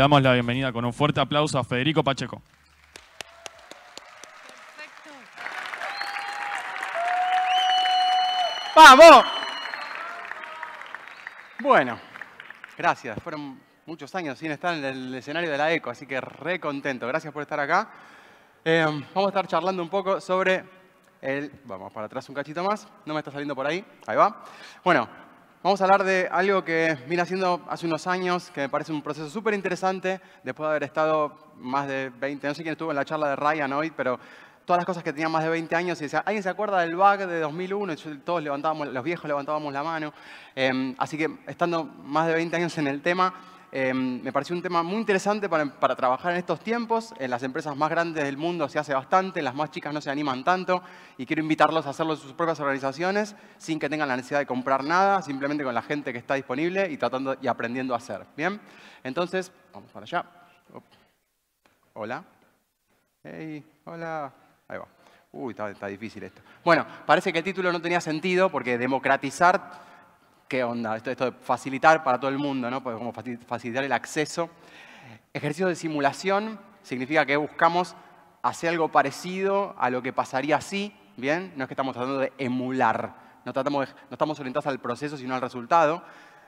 Le damos la bienvenida con un fuerte aplauso a Federico Pacheco. Perfecto. ¡Vamos! Bueno, gracias. Fueron muchos años sin estar en el escenario de la ECO, así que re contento. Gracias por estar acá. Eh, vamos a estar charlando un poco sobre el... Vamos para atrás un cachito más. No me está saliendo por ahí. Ahí va. Bueno, Vamos a hablar de algo que vine haciendo hace unos años, que me parece un proceso súper interesante, después de haber estado más de 20, no sé quién estuvo en la charla de Ryan hoy, pero todas las cosas que tenía más de 20 años y decía, ¿alguien se acuerda del bug de 2001? todos levantábamos, los viejos levantábamos la mano. Em, así que estando más de 20 años en el tema, Em, me pareció un tema muy interesante para, trabajar en estos tiempos. En las empresas más grandes del mundo se hace bastante, en las más chicas no se animan tanto y quiero invitarlos a hacerlo en sus propias organizaciones sin que tengan la necesidad de comprar nada, simplemente con la gente que está disponible y tratando y aprendiendo a hacer. ¿Bien? Entonces, vamos para allá. Hola. Hey, hola. Ahí va. Uy, está difícil esto. Bueno, parece que el título no tenía sentido porque democratizar qué onda, esto, de facilitar para todo el mundo, ¿no? Pues como facilitar el acceso. Ejercicio de simulación significa que buscamos hacer algo parecido a lo que pasaría así, ¿bien? No es que estamos tratando de emular, no, tratamos no estamos orientados al proceso sino al resultado,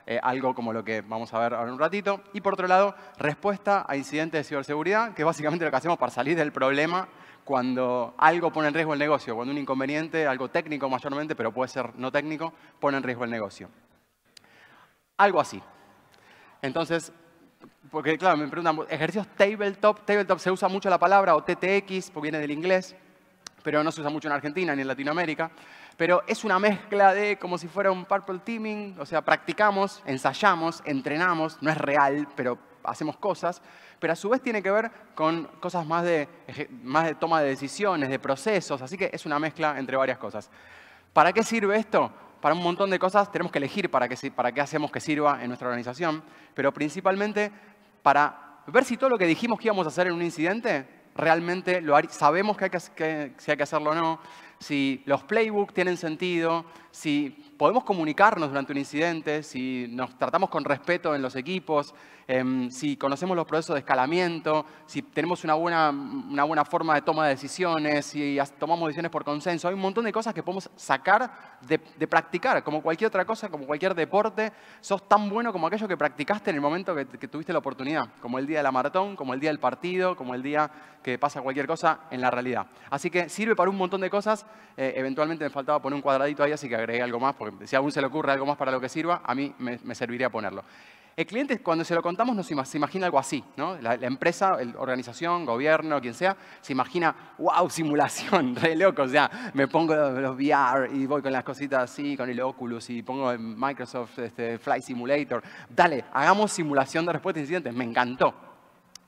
eh, algo como lo que vamos a ver ahora en un ratito. Y por otro lado, respuesta a incidentes de ciberseguridad, que es básicamente lo que hacemos para salir del problema cuando algo pone en riesgo el negocio, cuando un inconveniente, algo técnico mayormente, pero puede ser no técnico, pone en riesgo el negocio algo así. Entonces, porque claro, me preguntan, ejercicios tabletop, tabletop se usa mucho la palabra, o TTX, porque viene del inglés, pero no se usa mucho en Argentina ni en Latinoamérica. Pero es una mezcla de como si fuera un purple teaming, o sea, practicamos, ensayamos, entrenamos, no es real, pero hacemos cosas, pero a su vez tiene que ver con cosas más de, más de toma de decisiones, de procesos, así que es una mezcla entre varias cosas. ¿Para qué sirve esto? para un montón de cosas tenemos que elegir para qué, para qué hacemos que sirva en nuestra organización, pero principalmente para ver si todo lo que dijimos que íbamos a hacer en un incidente realmente lo sabemos que hay que, si hay que hacerlo o no, si los playbooks tienen sentido, si podemos comunicarnos durante un incidente, si nos tratamos con respeto en los equipos, em, si conocemos los procesos de escalamiento, si tenemos una buena, una buena forma de toma de decisiones, si tomamos decisiones por consenso. Hay un montón de cosas que podemos sacar de, practicar, como cualquier otra cosa, como cualquier deporte. Sos tan bueno como aquello que practicaste en el momento que, tuviste la oportunidad, como el día de la maratón, como el día del partido, como el día que pasa cualquier cosa en la realidad. Así que sirve para un montón de cosas. Eh, eventualmente me faltaba poner un cuadradito ahí, así que agregué algo más si aún se le ocurre algo más para lo que sirva, a mí me, serviría ponerlo. El cliente, cuando se lo contamos, nos se imagina algo así. ¿no? La, empresa, el, organización, gobierno, quien sea, se imagina, wow, simulación, re loco. O sea, me pongo los, VR y voy con las cositas así, con el Oculus y pongo en Microsoft este, Simulator. Dale, hagamos simulación de respuesta a incidentes. Me encantó.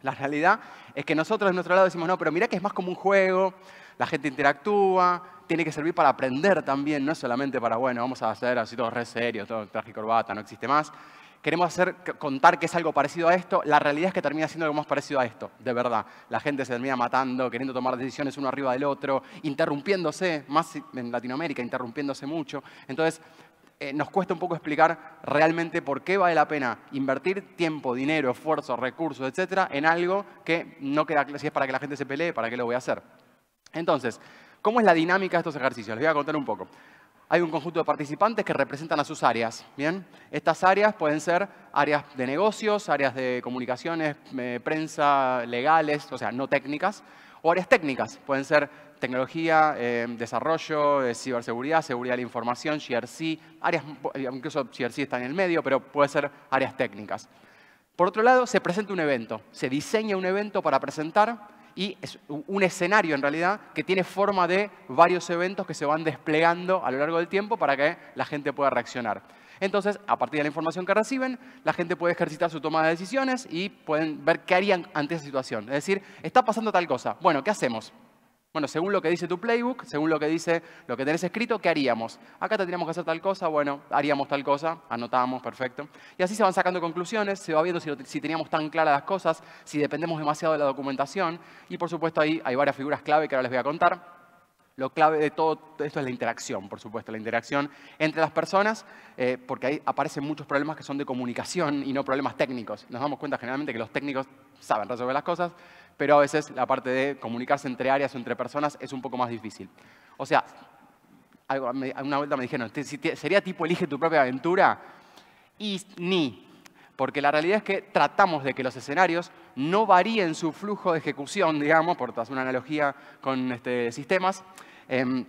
La realidad es que nosotros de nuestro lado decimos, no, pero mira que es más como un juego, la gente interactúa, tiene que servir para aprender también, no solamente para, bueno, vamos a hacer así todo re serio, todo traje corbata, no existe más. Queremos hacer, contar que es algo parecido a esto. La realidad es que termina siendo algo más parecido a esto, de verdad. La gente se termina matando, queriendo tomar decisiones uno arriba del otro, interrumpiéndose, más en Latinoamérica, interrumpiéndose mucho. Entonces, eh, nos cuesta un poco explicar realmente por qué vale la pena invertir tiempo, dinero, esfuerzo, recursos, etcétera, en algo que no queda claro. Si es para que la gente se pelee, ¿para qué lo voy a hacer? Entonces, ¿cómo es la dinámica de estos ejercicios? Les voy a contar un poco. Hay un conjunto de participantes que representan a sus áreas. ¿bien? Estas áreas pueden ser áreas de negocios, áreas de comunicaciones, eh, prensa, legales, o sea, no técnicas, o áreas técnicas. Pueden ser tecnología, eh, desarrollo, eh, ciberseguridad, seguridad de la información, GRC, áreas, incluso GRC está en el medio, pero puede ser áreas técnicas. Por otro lado, se presenta un evento, se diseña un evento para presentar y es un escenario en realidad que tiene forma de varios eventos que se van desplegando a lo largo del tiempo para que la gente pueda reaccionar. Entonces, a partir de la información que reciben, la gente puede ejercitar su toma de decisiones y pueden ver qué harían ante esa situación. Es decir, está pasando tal cosa. Bueno, ¿qué hacemos? Bueno, según lo que dice tu playbook, según lo que dice lo que tenés escrito, ¿qué haríamos? Acá tendríamos que hacer tal cosa, bueno, haríamos tal cosa, anotamos, perfecto. Y así se van sacando conclusiones, se va viendo si, teníamos tan claras las cosas, si dependemos demasiado de la documentación. Y por supuesto ahí hay varias figuras clave que ahora les voy a contar. Lo clave de todo esto es la interacción, por supuesto, la interacción entre las personas, eh, porque ahí aparecen muchos problemas que son de comunicación y no problemas técnicos. Nos damos cuenta generalmente que los técnicos saben resolver las cosas, pero a veces la parte de comunicarse entre áreas o entre personas es un poco más difícil. O sea, una vuelta me dijeron, ¿sería tipo elige tu propia aventura? Y ni, porque la realidad es que tratamos de que los escenarios no varíen su flujo de ejecución, digamos, por hacer una analogía con este, sistemas, em,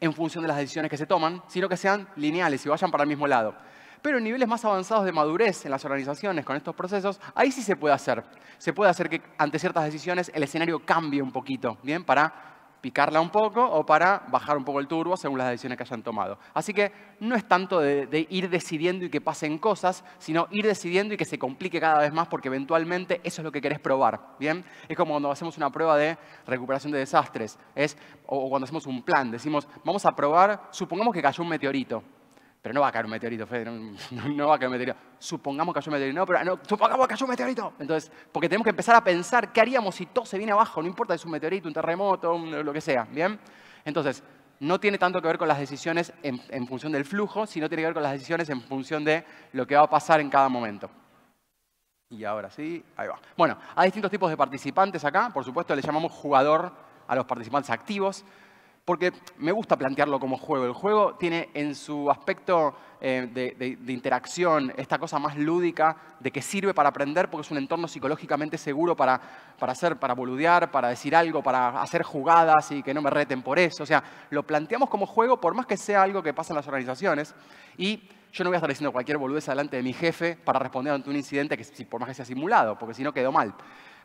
en función de las decisiones que se toman, sino que sean lineales y vayan para el mismo lado. Pero en niveles más avanzados de madurez en las organizaciones con estos procesos, ahí sí se puede hacer. Se puede hacer que ante ciertas decisiones el escenario cambie un poquito, ¿bien? Para picarla un poco o para bajar un poco el turbo según las decisiones que hayan tomado. Así que no es tanto de, ir decidiendo y que pasen cosas, sino ir decidiendo y que se complique cada vez más porque eventualmente eso es lo que querés probar. ¿bien? Es como cuando hacemos una prueba de recuperación de desastres es, o cuando hacemos un plan. Decimos, vamos a probar, supongamos que cayó un meteorito. Pero no va a caer un meteorito, Fede, no, va a caer un meteorito. Supongamos que cayó un meteorito, no, pero supongamos que cayó un meteorito. Entonces, porque tenemos que empezar a pensar qué haríamos si todo se viene abajo, no importa si es un meteorito, un terremoto, lo que sea, ¿bien? Entonces, no tiene tanto que ver con las decisiones en, en función del flujo, sino tiene que ver con las decisiones en función de lo que va a pasar en cada momento. Y ahora sí, ahí va. Bueno, hay distintos tipos de participantes acá. Por supuesto, le llamamos jugador a los participantes activos porque me gusta plantearlo como juego. El juego tiene en su aspecto eh, de, interacción esta cosa más lúdica de que sirve para aprender porque es un entorno psicológicamente seguro para, hacer, para boludear, para decir algo, para hacer jugadas y que no me reten por eso. O sea, lo planteamos como juego por más que sea algo que pasa en las organizaciones y yo no voy a estar diciendo cualquier boludez delante de mi jefe para responder ante un incidente que por más que sea simulado, porque si no quedó mal.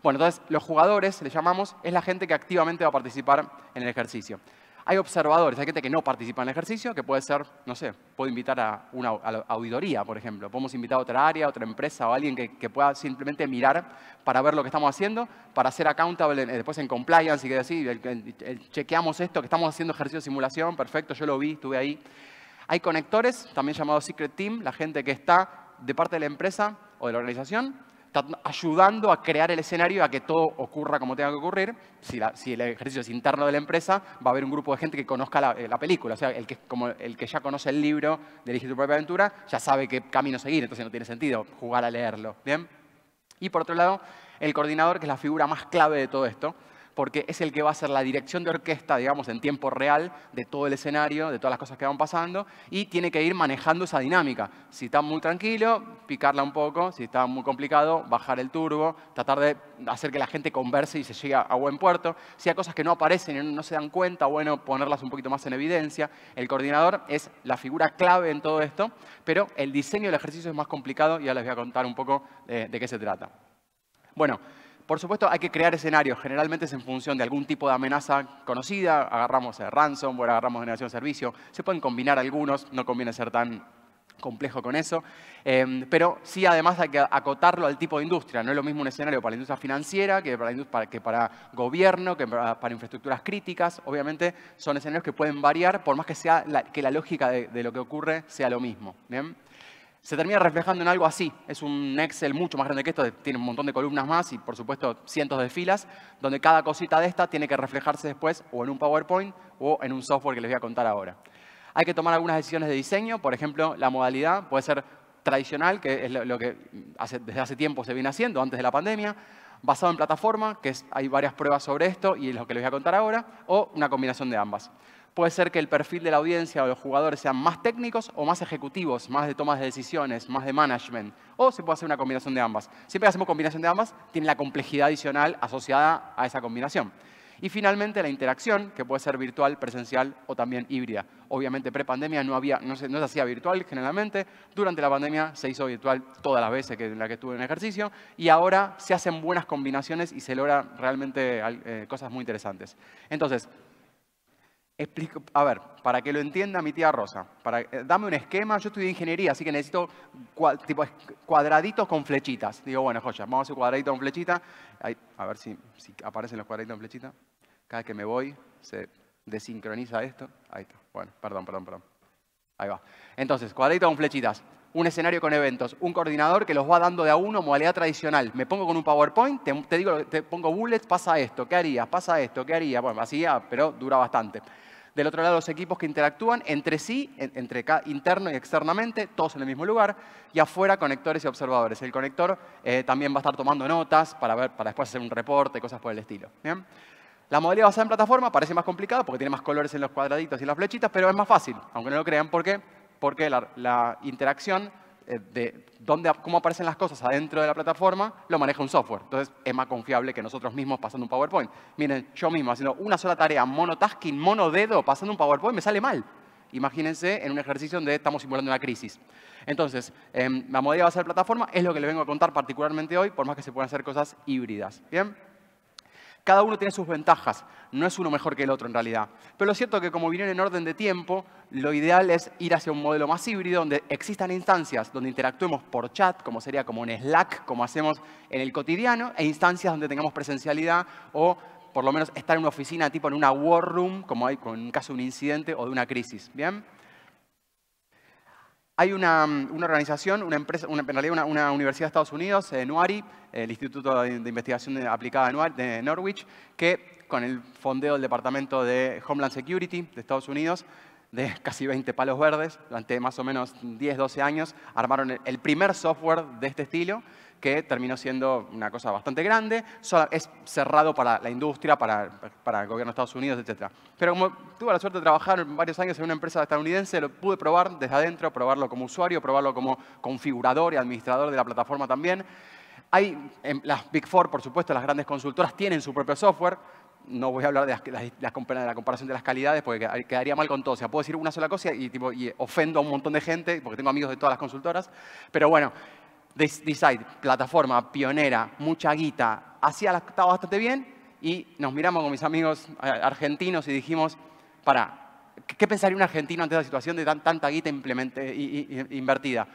Bueno, entonces los jugadores, le llamamos, es la gente que activamente va a participar en el ejercicio. Hay observadores, hay gente que no participa en el ejercicio, que puede ser, no sé, puedo invitar a una auditoría, por ejemplo. Podemos invitar a otra área, otra empresa o alguien que, que, pueda simplemente mirar para ver lo que estamos haciendo, para ser accountable después en compliance y que decir, chequeamos esto, que estamos haciendo ejercicio de simulación, perfecto, yo lo vi, estuve ahí. Hay conectores, también llamados Secret Team, la gente que está de parte de la empresa o de la organización está ayudando a crear el escenario a que todo ocurra como tenga que ocurrir. Si, el ejercicio es interno de la empresa, va a haber un grupo de gente que conozca la, eh, película. O sea, el que, como el que ya conoce el libro de tu propia aventura, ya sabe qué camino seguir, entonces no tiene sentido jugar a leerlo. ¿Bien? Y por otro lado, el coordinador, que es la figura más clave de todo esto, porque es el que va a ser la dirección de orquesta, digamos, en tiempo real de todo el escenario, de todas las cosas que van pasando, y tiene que ir manejando esa dinámica. Si está muy tranquilo, picarla un poco, si está muy complicado, bajar el turbo, tratar de hacer que la gente converse y se llegue a buen puerto. Si hay cosas que no aparecen y no se dan cuenta, bueno, ponerlas un poquito más en evidencia. El coordinador es la figura clave en todo esto, pero el diseño del ejercicio es más complicado y ya les voy a contar un poco de, eh, de qué se trata. Bueno, por supuesto, hay que crear escenarios. Generalmente es en función de algún tipo de amenaza conocida. Agarramos ransomware, agarramos generación de servicio. Se pueden combinar algunos, no conviene ser tan complejo con eso. Em, pero sí, además, hay que acotarlo al tipo de industria. No es lo mismo un escenario para la industria financiera que para, industria, que para gobierno, que para, infraestructuras críticas. Obviamente, son escenarios que pueden variar, por más que, sea la, que la lógica de, lo que ocurre sea lo mismo se termina reflejando en algo así. Es un Excel mucho más grande que esto, tiene un montón de columnas más y, por supuesto, cientos de filas, donde cada cosita de esta tiene que reflejarse después o en un PowerPoint o en un software que les voy a contar ahora. Hay que tomar algunas decisiones de diseño, por ejemplo, la modalidad puede ser tradicional, que es lo que desde hace tiempo se viene haciendo, antes de la pandemia, basado en plataforma, que hay varias pruebas sobre esto y es lo que les voy a contar ahora, o una combinación de ambas. Puede ser que el perfil de la audiencia o los jugadores sean más técnicos o más ejecutivos, más de tomas de decisiones, más de management. O se puede hacer una combinación de ambas. Siempre que hacemos combinación de ambas, tiene la complejidad adicional asociada a esa combinación. Y finalmente la interacción, que puede ser virtual, presencial o también híbrida. Obviamente prepandemia no, no, se, hacía virtual generalmente, durante la pandemia se hizo virtual todas las veces que, en la que estuve en ejercicio y ahora se hacen buenas combinaciones y se logra realmente eh, cosas muy interesantes. Entonces, Explico, a ver, para que lo entienda mi tía Rosa, eh, dame un esquema, yo estudié ingeniería, así que necesito tipo, cuadraditos con flechitas. Digo, bueno, joya, vamos a hacer cuadraditos con flechita. a ver si, aparecen los cuadraditos con flechitas. Cada vez que me voy, se desincroniza esto. Ahí está. Bueno, perdón, perdón, perdón. Ahí va. Entonces, cuadraditos con flechitas. Un escenario con eventos, un coordinador que los va dando de a uno, modalidad tradicional. Me pongo con un PowerPoint, te, digo, te pongo bullets, pasa esto, ¿qué harías? Pasa esto, ¿qué harías? Bueno, así ah, pero dura bastante. Del otro lado, los equipos que interactúan entre sí, entre interno y externamente, todos en el mismo lugar. Y afuera, conectores y observadores. El conector eh, también va a estar tomando notas para, ver, para después hacer un reporte, cosas por el estilo. La modelía basada en plataforma parece más complicada porque tiene más colores en los cuadraditos y las flechitas, pero es más fácil, aunque no lo crean. ¿Por qué? Porque la interacción eh, de dónde, cómo aparecen las cosas adentro de la plataforma, lo maneja un software. Entonces es más confiable que nosotros mismos pasando un PowerPoint. Miren, yo mismo haciendo una sola tarea, monotasking, monodedo, pasando un PowerPoint, me sale mal. Imagínense en un ejercicio donde estamos simulando una crisis. Entonces, em, la modalidad de la plataforma es lo que les vengo a contar particularmente hoy, por más que se puedan hacer cosas híbridas. ¿Bien? Cada uno tiene sus ventajas, no es uno mejor que el otro en realidad. Pero lo cierto es que como vinieron en orden de tiempo, lo ideal es ir hacia un modelo más híbrido donde existan instancias donde interactuemos por chat, como sería como en Slack, como hacemos en el cotidiano, e instancias donde tengamos presencialidad o por lo menos estar en una oficina tipo en una war room, como hay en caso de un incidente o de una crisis. ¿Bien? Hay mm, una, organización, una empresa, una, universidad de Estados Unidos, eh, NUARI, el Instituto de Investigación Aplicada de Norwich, que con el fondeo del Departamento de Homeland Security de Estados Unidos, de casi 20 palos verdes, durante más o menos 10, 12 años, armaron el primer software de este estilo, que terminó siendo una cosa bastante grande, es cerrado para la industria, para, para el gobierno de Estados Unidos, etc. Pero como tuve la suerte de trabajar varios años en una empresa estadounidense, lo pude probar desde adentro, probarlo como usuario, probarlo como configurador y administrador de la plataforma también. Hay, en em, las Big Four, por supuesto, las grandes consultoras tienen su propio software, no voy a hablar de, las, de, la comparación de las calidades porque quedaría mal con todo. O sea, puedo decir una sola cosa y, tipo, y, ofendo a un montón de gente porque tengo amigos de todas las consultoras. Pero bueno, Decide, plataforma pionera, mucha guita, hacía la, estaba bastante bien y nos miramos con mis amigos eh, argentinos y dijimos, para, ¿qué pensaría un argentino ante la situación de tan, tanta guita invertida?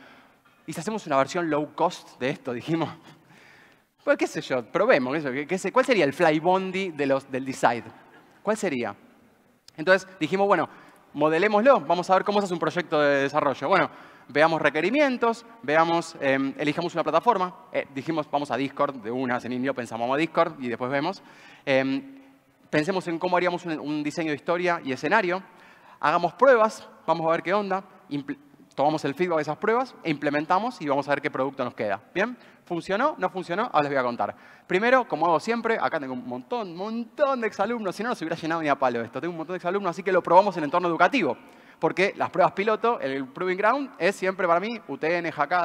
Y si hacemos una versión low cost de esto, dijimos, pues qué sé yo, probemos, qué ¿cuál sería el fly bondi de los, del Decide? ¿Cuál sería? Entonces dijimos, bueno, modelémoslo, vamos a ver cómo se hace un proyecto de desarrollo. Bueno, veamos requerimientos, veamos, em, elijamos una plataforma. Eh, dijimos, vamos a Discord, de una, en indio pensamos a Discord y después vemos. Em, pensemos en cómo haríamos un, diseño de historia y escenario. Hagamos pruebas, vamos a ver qué onda. tomamos el feedback de esas pruebas e implementamos y vamos a ver qué producto nos queda. ¿Bien? ¿Funcionó? ¿No funcionó? Ahora les voy a contar. Primero, como hago siempre, acá tengo un montón, montón de exalumnos. Si no, no se hubiera llenado ni a palo esto. Tengo un montón de exalumnos, así que lo probamos en el entorno educativo porque las pruebas piloto, el Proving Ground, es siempre para mí UTN,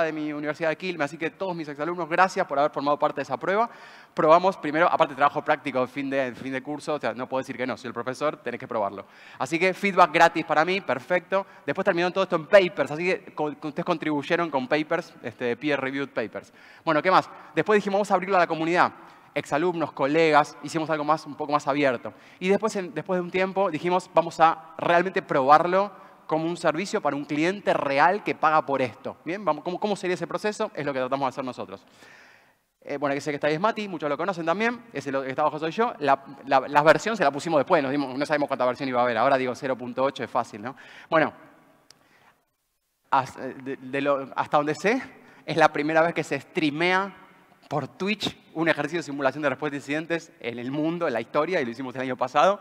de mi Universidad de Quilmes, así que todos mis exalumnos, gracias por haber formado parte de esa prueba. Probamos primero, aparte trabajo práctico, fin de, fin de curso, o sea, no puedo decir que no, Si el profesor, tenés que probarlo. Así que feedback gratis para mí, perfecto. Después terminaron todo esto en papers, así que ustedes contribuyeron con papers, este, peer reviewed papers. Bueno, ¿qué más? Después dijimos, vamos a abrirlo a la comunidad exalumnos, colegas, hicimos algo más, un poco más abierto. Y después, después de un tiempo dijimos, vamos a realmente probarlo como un servicio para un cliente real que paga por esto. ¿Bien? ¿Cómo, cómo sería ese proceso? Es lo que tratamos de hacer nosotros. Eh, bueno, que sé que está ahí Mati, muchos lo conocen también, ese que está abajo soy yo. La, versión se la pusimos después, no sabemos cuánta versión iba a haber, ahora digo 0.8 es fácil, ¿no? Bueno, hasta, eh, hasta donde sé, es la primera vez que se streamea por Twitch un ejercicio de simulación de respuesta a incidentes en el mundo, en la historia, y lo hicimos el año pasado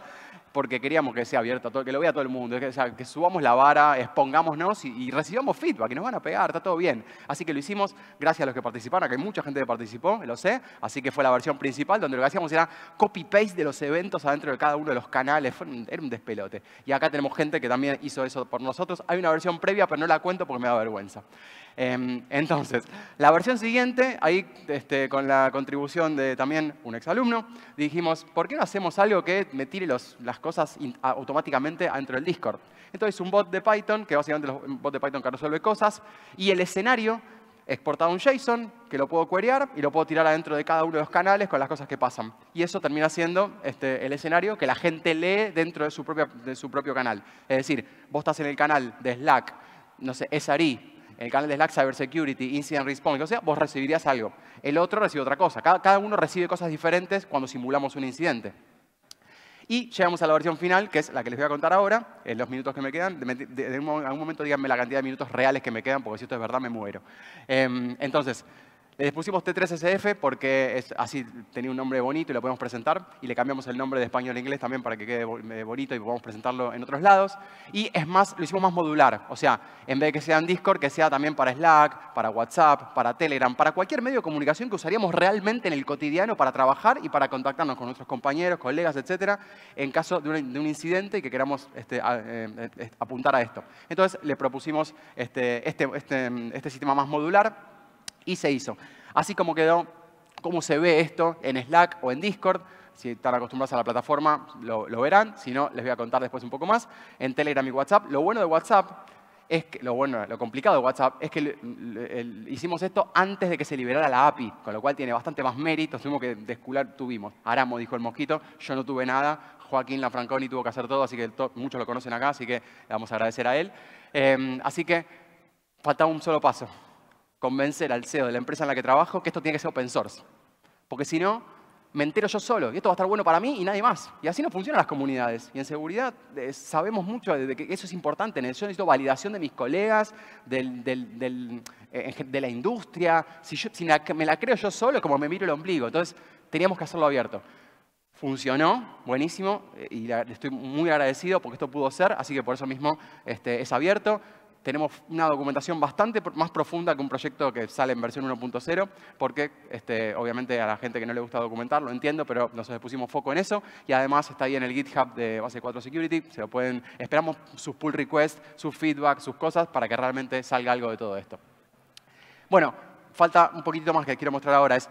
porque queríamos que sea abierto, que lo vea todo el mundo, que, o sea, que subamos la vara, expongámonos y, y, recibamos feedback, que nos van a pegar, está todo bien. Así que lo hicimos gracias a los que participaron, que hay mucha gente que participó, lo sé, así que fue la versión principal, donde lo que hacíamos era copy-paste de los eventos adentro de cada uno de los canales, era un despelote. Y acá tenemos gente que también hizo eso por nosotros. Hay una versión previa, pero no la cuento porque me da vergüenza. Em, entonces, la versión siguiente, ahí este, con la contribución de también un exalumno, dijimos, ¿por qué no hacemos algo que me tire los, las cosas automáticamente dentro del Discord. Entonces, un bot de Python, que básicamente es un bot de Python que resuelve cosas, y el escenario exportado un JSON, que lo puedo queryar y lo puedo tirar adentro de cada uno de los canales con las cosas que pasan. Y eso termina siendo este, el escenario que la gente lee dentro de su, propia, de su propio canal. Es decir, vos estás en el canal de Slack, no sé, SRI, en el canal de Slack Cybersecurity, Incident Response, o sea, vos recibirías algo. El otro recibe otra cosa. cada uno recibe cosas diferentes cuando simulamos un incidente. Y llegamos a la versión final, que es la que les voy a contar ahora, en los minutos que me quedan. En algún momento díganme la cantidad de minutos reales que me quedan, porque si esto es verdad me muero. Em, entonces, le pusimos T3SF porque es así tenía un nombre bonito y lo podemos presentar. Y le cambiamos el nombre de español a inglés también para que quede eh, bonito y podamos presentarlo en otros lados. Y es más, lo hicimos más modular. O sea, en vez de que sea en Discord, que sea también para Slack, para WhatsApp, para Telegram, para cualquier medio de comunicación que usaríamos realmente en el cotidiano para trabajar y para contactarnos con nuestros compañeros, colegas, etcétera, en caso de un, incidente y que queramos este, eh, eh, apuntar a esto. Entonces, le propusimos este, este, este, este sistema más modular y se hizo. Así como quedó, cómo se ve esto en Slack o en Discord. Si están acostumbrados a la plataforma, lo, verán. Si no, les voy a contar después un poco más. En Telegram y WhatsApp. Lo bueno de WhatsApp es que, lo bueno, lo complicado de WhatsApp es que hicimos esto antes de que se liberara la API, con lo cual tiene bastante más mérito. Tuvimos que descular, tuvimos. Aramo dijo el mosquito, yo no tuve nada. Joaquín Lafranconi tuvo que hacer todo, así que muchos lo conocen acá, así que le vamos a agradecer a él. Em, así que faltaba un solo paso, convencer al CEO de la empresa en la que trabajo que esto tiene que ser open source. Porque si no, me entero yo solo y esto va a estar bueno para mí y nadie más. Y así no funcionan las comunidades. Y en seguridad eh, sabemos mucho de que eso es importante. Yo necesito validación de mis colegas, eh, de la industria. Si, yo, me la creo yo solo, como me miro el ombligo. Entonces, teníamos que hacerlo abierto. Funcionó, buenísimo, eh, y estoy muy agradecido porque esto pudo ser, así que por eso mismo este, es abierto tenemos una documentación bastante más profunda que un proyecto que sale en versión 1.0, porque este, obviamente a la gente que no le gusta documentar, lo entiendo, pero nosotros pusimos foco en eso y además está ahí en el GitHub de Base 4 Security, pueden, esperamos sus pull requests, sus feedback, sus cosas, para que realmente salga algo de todo esto. Bueno, falta un poquito más que quiero mostrar ahora, es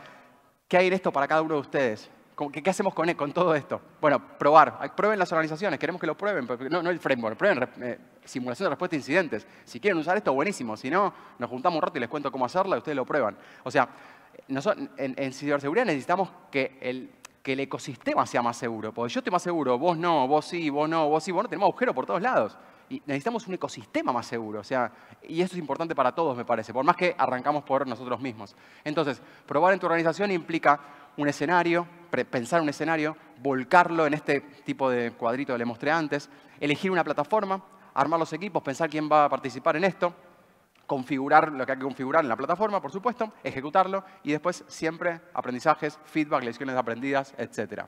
qué hay en esto para cada uno de ustedes. ¿Qué, hacemos con, e-, con todo esto? Bueno, probar. Prueben las organizaciones, queremos que lo prueben. No, no el framework, prueben eh, simulación de respuesta a incidentes. Si quieren usar esto, buenísimo. Si no, nos juntamos un rato y les cuento cómo hacerla y ustedes lo prueban. O sea, nosotros, en, ciberseguridad necesitamos que el, que el ecosistema sea más seguro. Porque yo estoy más seguro, vos no, vos sí, vos no, vos sí, vos no. Tenemos agujeros por todos lados. Y necesitamos un ecosistema más seguro. O sea, y esto es importante para todos, me parece, por más que arrancamos por nosotros mismos. Entonces, probar en tu organización implica un escenario, pensar un escenario, volcarlo en este tipo de cuadrito que le mostré antes, elegir una plataforma, armar los equipos, pensar quién va a participar en esto, configurar lo que hay que configurar en la plataforma, por supuesto, ejecutarlo y después siempre aprendizajes, feedback, lecciones aprendidas, etcétera.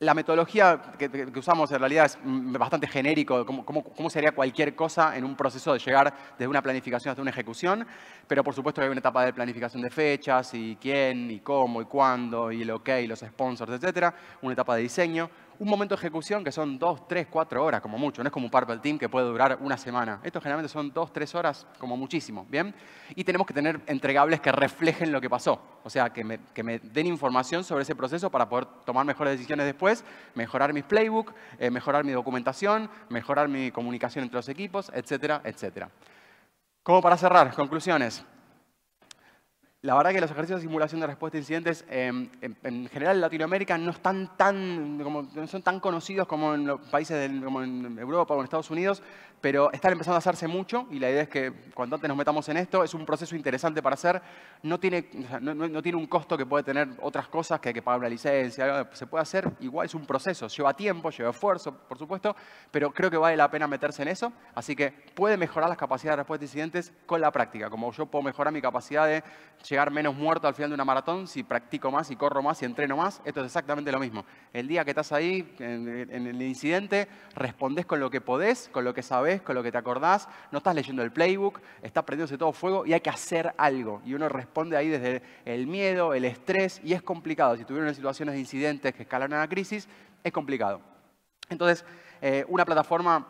La metodología que, usamos en realidad es mm, bastante genérico, cómo, cómo, sería cualquier cosa en un proceso de llegar desde una planificación hasta una ejecución, pero por supuesto hay una etapa de planificación de fechas y quién y cómo y cuándo y el y los sponsors, etcétera, una etapa de diseño, un momento de ejecución que son dos, tres, cuatro horas como mucho. No es como un Purple Team que puede durar una semana. Esto generalmente son dos, tres horas como muchísimo. ¿bien? Y tenemos que tener entregables que reflejen lo que pasó. O sea, que me, den información sobre ese proceso para poder tomar mejores decisiones después, mejorar mis playbook, eh, mejorar mi documentación, mejorar mi comunicación entre los equipos, etcétera, etcétera. Como para cerrar, conclusiones. La verdad que los ejercicios de simulación de respuesta a incidentes em, en, general en Latinoamérica no, están tan, como, son tan conocidos como en los países como en Europa o en Estados Unidos pero están empezando a hacerse mucho y la idea es que cuanto antes nos metamos en esto, es un proceso interesante para hacer, no tiene, no, tiene un costo que puede tener otras cosas que hay que pagar una licencia, se puede hacer, igual es un proceso, lleva tiempo, lleva esfuerzo, por supuesto, pero creo que vale la pena meterse en eso, así que puede mejorar las capacidades de respuesta de incidentes con la práctica, como yo puedo mejorar mi capacidad de llegar menos muerto al final de una maratón si practico más, si corro más, si entreno más, esto es exactamente lo mismo. El día que estás ahí en, el incidente, respondes con lo que podés, con lo que sabés, con lo que te acordás, no estás leyendo el playbook, está prendiéndose todo fuego y hay que hacer algo. Y uno responde ahí desde el miedo, el estrés y es complicado. Si tuvieron situaciones de incidentes que escalan a la crisis, es complicado. Entonces, eh, una plataforma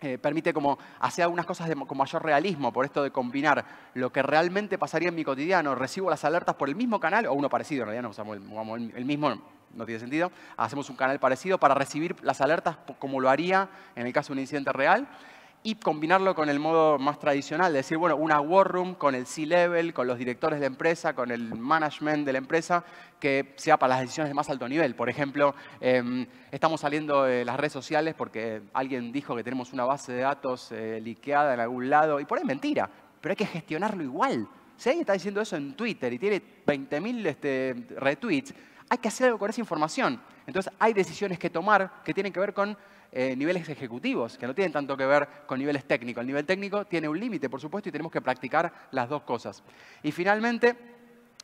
eh, permite como hacer algunas cosas con mayor realismo, por esto de combinar lo que realmente pasaría en mi cotidiano, recibo las alertas por el mismo canal, o uno parecido, en realidad no usamos el mismo, no tiene sentido, hacemos un canal parecido para recibir las alertas como lo haría en el caso de un incidente real y combinarlo con el modo más tradicional, de decir, bueno, una war room con el C-level, con los directores de la empresa, con el management de la empresa, que sea para las decisiones de más alto nivel. Por ejemplo, em, estamos saliendo de las redes sociales porque alguien dijo que tenemos una base de datos eh, liqueada en algún lado, y por ahí es mentira, pero hay que gestionarlo igual. Si alguien está diciendo eso en Twitter y tiene 20.000 este, retweets, hay que hacer algo con esa información. Entonces hay decisiones que tomar que tienen que ver con eh, niveles ejecutivos, que no tienen tanto que ver con niveles técnicos. El nivel técnico tiene un límite, por supuesto, y tenemos que practicar las dos cosas. Y finalmente,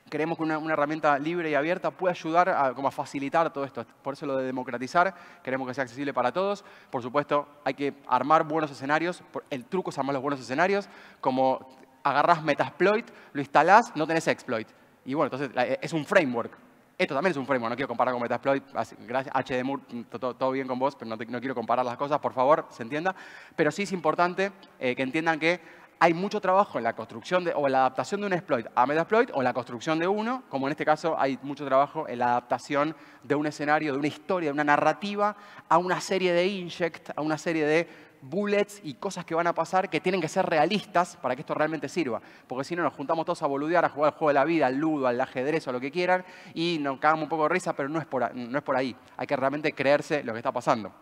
creemos que una, herramienta libre y abierta puede ayudar a, como a facilitar todo esto. Por eso lo de democratizar, queremos que sea accesible para todos. Por supuesto, hay que armar buenos escenarios. El truco es armar los buenos escenarios. Como agarras Metasploit, lo instalás, no tenés exploit. Y bueno, entonces es un framework. Esto también es un framework, no quiero comparar con Metasploit, gracias, HDMUR, mm, todo, todo, bien con vos, pero no, quiero comparar las cosas, por favor, se entienda. Pero sí es importante eh, que entiendan que hay mucho trabajo en la construcción de, o en la adaptación de un exploit a Metasploit o la construcción de uno, como en este caso hay mucho trabajo en la adaptación de un escenario, de una historia, de una narrativa a una serie de inject, a una serie de bullets y cosas que van a pasar que tienen que ser realistas para que esto realmente sirva. Porque si no, nos juntamos todos a boludear, a jugar al juego de la vida, al ludo, al ajedrez o lo que quieran, y nos cagamos un poco de risa, pero no es por, no es por ahí. Hay que realmente creerse lo que está pasando.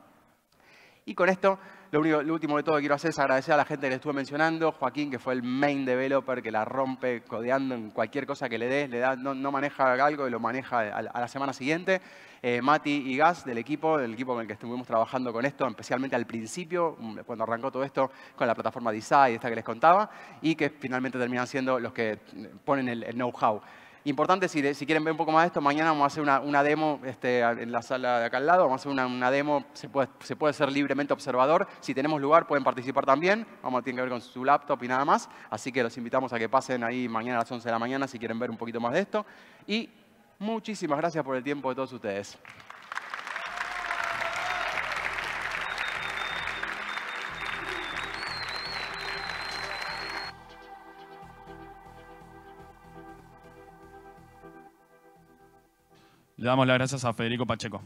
Y con esto, lo, único, lo último de todo que quiero hacer es agradecer a la gente que les estuve mencionando. Joaquín, que fue el main developer, que la rompe codeando en cualquier cosa que le des. Le da, no, maneja algo y lo maneja a, la semana siguiente. Eh, Mati y Gas, del equipo, del equipo con el que estuvimos trabajando con esto, especialmente al principio, mm, cuando arrancó todo esto con la plataforma Design, esta que les contaba, y que finalmente terminan siendo los que eh, ponen el know-how. Importante, si, quieren ver un poco más de esto, mañana vamos a hacer una, demo este, en la sala de acá al lado, vamos a hacer una, demo, se puede, ser libremente observador, si tenemos lugar pueden participar también, vamos, tiene que ver con su laptop y nada más, así que los invitamos a que pasen ahí mañana a las 11 de la mañana si quieren ver un poquito más de esto. Y muchísimas gracias por el tiempo de todos ustedes. Le damos las gracias a Federico Pacheco.